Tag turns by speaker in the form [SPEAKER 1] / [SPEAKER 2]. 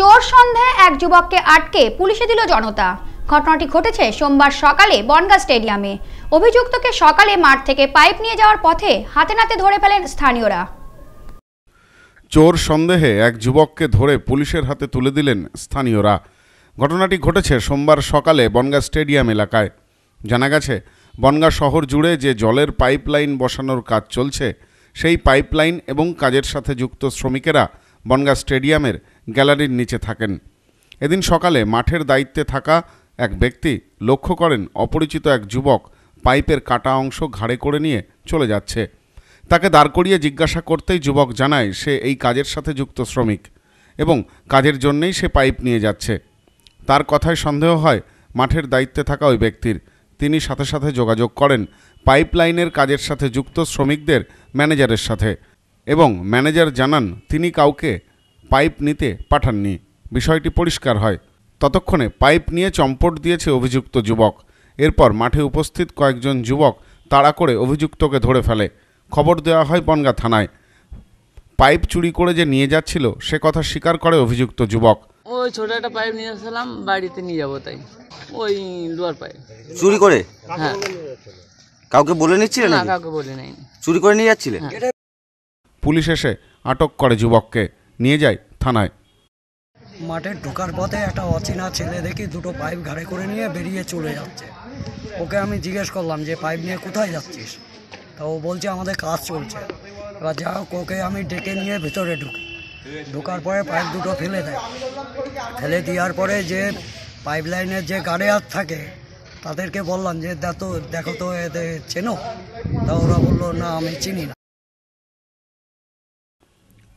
[SPEAKER 1] চোর সন্ধে এক যুবককে আটকে পুলিশে দিল জনতা ঘটনাটি ঘটেছে সোমবার সকালে বনগা স্টেডিয়ামে অভিযুক্তকে সকালে মাঠ থেকে পাইপ নিয়ে যাওয়ার পথে হাতে নাতে ধরে ফেলেন স্থানীয়রা
[SPEAKER 2] চোর সন্দেহে এক যুবককে ধরে পুলিশের হাতে তুলে দিলেন স্থানীয়রা ঘটনাটি ঘটেছে সোমবার সকালে বনগা স্টেডিয়াম এলাকায় জানা গেছে বনগা শহর জুড়ে যে জলের পাইপলাইন বসানোর কাজ চলছে সেই পাইপলাইন এবং কাজের সাথে যুক্ত শ্রমিকেরা বনগা স্টেডিয়ামের গ্যালারির নিচে থাকেন এদিন সকালে মাঠের দায়িত্বে থাকা এক ব্যক্তি লক্ষ্য করেন অপরিচিত এক যুবক পাইপের কাটা অংশ ঘাড়ে করে নিয়ে চলে যাচ্ছে তাকে দাঁড় করিয়ে জিজ্ঞাসা করতেই যুবক জানায় সে এই কাজের সাথে যুক্ত শ্রমিক এবং কাজের জন্যেই সে পাইপ নিয়ে যাচ্ছে তার কথায় সন্দেহ হয় মাঠের দায়িত্বে থাকা ওই ব্যক্তির তিনি সাথে সাথে যোগাযোগ করেন পাইপলাইনের কাজের সাথে যুক্ত শ্রমিকদের ম্যানেজারের সাথে এবং ম্যানেজার জানান তিনি কাউকে পাইপ নিতে পাঠাননি বিষয়টি পরিষ্কার হয় ততক্ষণে পাইপ নিয়ে চম্পট দিয়েছে অভিযুক্ত যুবক এরপর মাঠে উপস্থিত কয়েকজন যুবক তাড়া করে অভিযুক্তকে ধরে ফেলে খবর দেওয়া হয় বনগা থানায় পাইপ চুরি করে যে নিয়ে যাচ্ছিল সে কথা স্বীকার করে অভিযুক্ত যুবক ওই ছোট একটা পাইপ নিয়ে আসলাম বাড়িতে নিয়ে যাবো তাই ওই লোয়ার পাইপ চুরি করে হ্যাঁ কাউকে বলে নিচ্ছিল না কাউকে বলে নাই চুরি করে নিয়ে যাচ্ছিলে হ্যাঁ। পুলিশ এসে আটক করে যুবককে নিয়ে যায় থানায়
[SPEAKER 3] মাঠে ঢোকার পথে একটা অচেনা ছেলে দেখি দুটো পাইপ ঘাড়ে করে নিয়ে বেরিয়ে চলে যাচ্ছে ওকে আমি জিজ্ঞেস করলাম যে পাইপ নিয়ে কোথায় যাচ্ছিস তা ও বলছে আমাদের কাজ চলছে এবার যা হোক ওকে আমি ডেকে নিয়ে ভেতরে ঢুকি ঢোকার পরে পাইপ দুটো ফেলে দেয় ফেলে দেওয়ার পরে যে পাইপ লাইনের যে গাড়িয়ার থাকে তাদেরকে বললাম যে দেখো দেখো তো এদের চেনো তা ওরা বললো না আমি চিনি
[SPEAKER 2] না